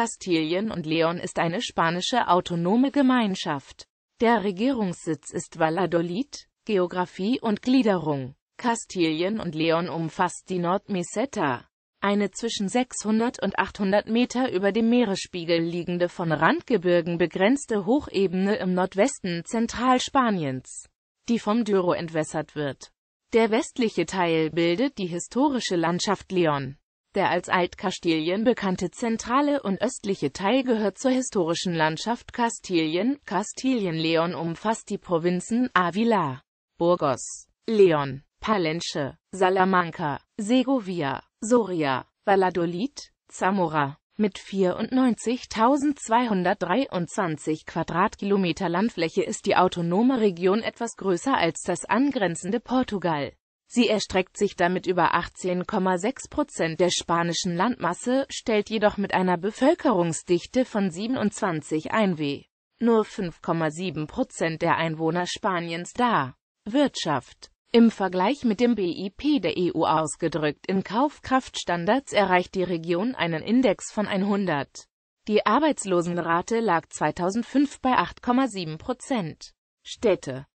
Kastilien und León ist eine spanische autonome Gemeinschaft. Der Regierungssitz ist Valladolid. Geografie und Gliederung Kastilien und León umfasst die Nordmeseta, eine zwischen 600 und 800 Meter über dem Meeresspiegel liegende von Randgebirgen begrenzte Hochebene im Nordwesten Zentralspaniens, die vom Douro entwässert wird. Der westliche Teil bildet die historische Landschaft León. Der als Altkastilien bekannte zentrale und östliche Teil gehört zur historischen Landschaft Kastilien. kastilien leon umfasst die Provinzen Avila, Burgos, Leon, Palenque, Salamanca, Segovia, Soria, Valladolid, Zamora. Mit 94.223 Quadratkilometer Landfläche ist die autonome Region etwas größer als das angrenzende Portugal. Sie erstreckt sich damit über 18,6 Prozent der spanischen Landmasse, stellt jedoch mit einer Bevölkerungsdichte von 27 Einw. nur 5,7 Prozent der Einwohner Spaniens dar. Wirtschaft im Vergleich mit dem BIP der EU ausgedrückt in Kaufkraftstandards erreicht die Region einen Index von 100. Die Arbeitslosenrate lag 2005 bei 8,7 Prozent. Städte